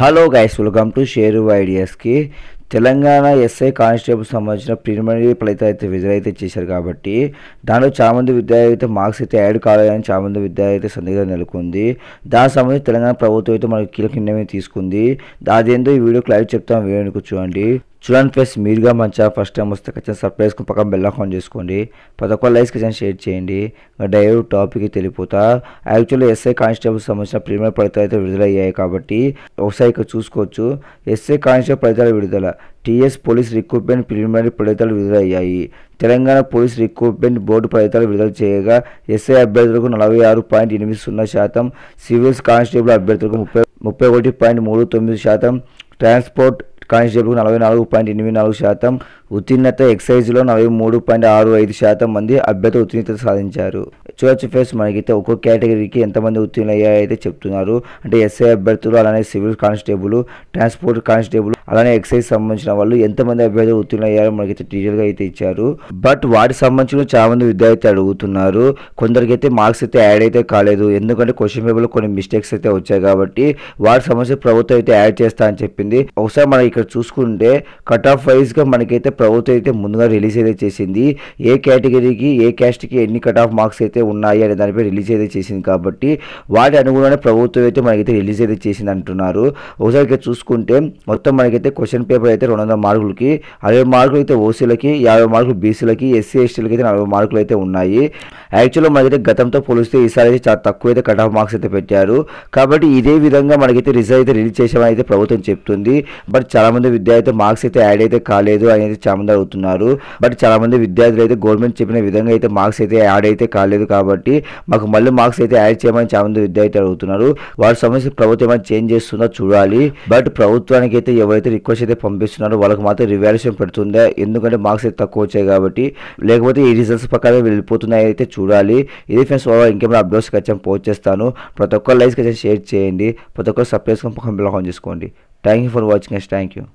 Hello guys welcome to share ఐడియాస్కి Telangana SI constable సంబంధించిన preliminary ఫలితం అయితే విజయ్ అయితే చేశారు కాబట్టి దాంట్లో చాలామంది విద్యార్థులు అయితే మార్క్స్ అయితే యాడ్ కాలేదని చాలామంది విద్యార్థులు అయితే సందేహం నెలకొంది దానికి సంబంధించి తెలంగాణ ప్రభుత్వం అయితే మనకు కీలక నిర్ణయం తీసుకుంది దాదేందో ఈ వీడియో క్లారిటీ చెప్తాం వీడియోని కూర్చోండి చూడండి ఫ్రెండ్స్ మీరుగా మంచిగా ఫస్ట్ టైం వస్తే ఖచ్చితంగా సర్ప్రైజ్కి పక్కన బెల్ అకౌంట్ చేసుకోండి ప్రతి ఒక్క లైక్స్ ఖచ్చితంగా షేర్ చేయండి డైరెక్ట్ టాపిక్ తెలిపోతా యాక్చువల్లీ ఎస్ఐ కానిస్టేబుల్ సంబంధించిన ప్రీమియర్ ఫలితాలు అయితే విడుదలయ్యాయి కాబట్టి ఒకసారి ఇక్కడ చూసుకోవచ్చు ఎస్ఐ కానిస్టేబుల్ ఫలితాలు విడుదల టీఎస్ పోలీస్ రిక్రూట్మెంట్ ప్రిలిమినరీ ఫలితాలు విడుదలయ్యాయి తెలంగాణ పోలీస్ రిక్రూట్మెంట్ బోర్డు ఫలితాలు విడుదల చేయగా ఎస్ఐ అభ్యర్థులకు నలభై ఆరు పాయింట్ ఎనిమిది సున్నా శాతం సివిల్స్ కానిస్టేబుల్ అభ్యర్థులకు ముప్పై ముప్పై ఒకటి పాయింట్ మూడు తొమ్మిది శాతం ట్రాన్స్పోర్ట్ కానిస్టేబుల్ నలభై నాలుగు పాయింట్ ఎనిమిది నాలుగు శాతం ఉత్తీర్ణత ఎక్సైజ్లో నలభై మూడు పాయింట్ ఆరు ఐదు శాతం మంది అభ్యర్థి ఉత్తీర్ణత సాధించారు చూడొచ్చు ఫ్రెండ్స్ మనకైతే ఒక్కో కేటగిరీకి ఎంతమంది ఉత్తీర్ణ అయితే చెప్తున్నారు అంటే ఎస్ఐ అభ్యర్థులు అలానే సివిల్ కానిస్టేబుల్ ట్రాన్స్పోర్ట్ కానిస్టేబుల్ అలానే ఎక్సైజ్ సంబంధించిన వాళ్ళు ఎంతమంది అభ్యర్థులు ఉత్తీర్ణ అయ్యారో మనకైతే డీటెయిల్గా అయితే ఇచ్చారు బట్ వాటి సంబంధించిన చాలా మంది విద్యార్థి అడుగుతున్నారు కొందరికి అయితే మార్క్స్ అయితే యాడ్ అయితే కాలేదు ఎందుకంటే క్వశ్చన్ పేపర్లో కొన్ని మిస్టేక్స్ అయితే వచ్చాయి కాబట్టి వాటి సమస్య ప్రభుత్వం అయితే యాడ్ చేస్తా అని చెప్పింది ఒకసారి మనం ఇక్కడ ఇక్కడ చూసుకుంటే కట్ ఆఫ్ వైజ్గా మనకైతే ప్రభుత్వం అయితే ముందుగా రిలీజ్ అయితే చేసింది ఏ కేటగిరీకి ఏ క్యాస్ట్కి ఎన్ని కట్ ఆఫ్ మార్క్స్ అయితే ఉన్నాయి అనే దానిపై రిలీజ్ అయితే చేసింది కాబట్టి వాటి అనుగుణంగానే ప్రభుత్వం అయితే మనకైతే రిలీజ్ అయితే చేసింది అంటున్నారు ఒకసారి చూసుకుంటే మొత్తం మనకైతే క్వశ్చన్ పేపర్ అయితే రెండు వందల మార్కులకి అరవై మార్కులు అయితే ఓసీలకి యాభై మార్కులు బీసీలకి ఎస్సీ ఎస్టీలకి అయితే నలభై మార్కులు అయితే ఉన్నాయి యాక్చువల్గా మనకైతే గతంతో పోలిస్తే ఈసారి అయితే చాలా తక్కువ అయితే కట్ ఆఫ్ మార్క్స్ అయితే పెట్టారు కాబట్టి ఇదే విధంగా మనకైతే రిజల్ట్ అయితే రిలీజ్ చేసామని అయితే ప్రభుత్వం చెప్తుంది బట్ చాలా చాలామంది విద్యార్థులు మార్క్స్ అయితే యాడ్ అయితే కాలేదు అని అయితే చాలామంది అడుగుతున్నారు బట్ చాలా మంది విద్యార్థులు అయితే గవర్నమెంట్ చెప్పిన విధంగా అయితే మార్క్స్ అయితే యాడ్ అయితే కాలేదు కాబట్టి మాకు మళ్ళీ మార్క్స్ అయితే యాడ్ చేయమని చాలామంది విద్యార్థులు అడుగుతున్నారు వారి సమస్య ప్రభుత్వం ఏమైనా చేంజ్ చేస్తుందో చూడాలి బట్ ప్రభుత్వానికి అయితే ఎవరైతే రిక్వెస్ట్ అయితే పంపిస్తున్నారో వాళ్ళకి మాత్రం రివాల్యూషన్ పెడుతుందా ఎందుకంటే మార్క్స్ అయితే తక్కువ వచ్చాయి కాబట్టి లేకపోతే ఈ రిజల్ట్స్ ప్రకారం వెళ్ళిపోతున్నాయి అయితే చూడాలి ఇది ఫ్రెండ్స్ ఇంకేమైనా అప్డేట్స్ ఖచ్చితంగా పోస్ట్ చేస్తాను ప్రతి ఒక్క లైక్స్ ఖచ్చితంగా షేర్ చేయండి ప్రతి ఒక్కరు సబ్స్క్రైబ్ పక్కన ఆన్ చేసుకోండి Thank you for watching us. Thank you.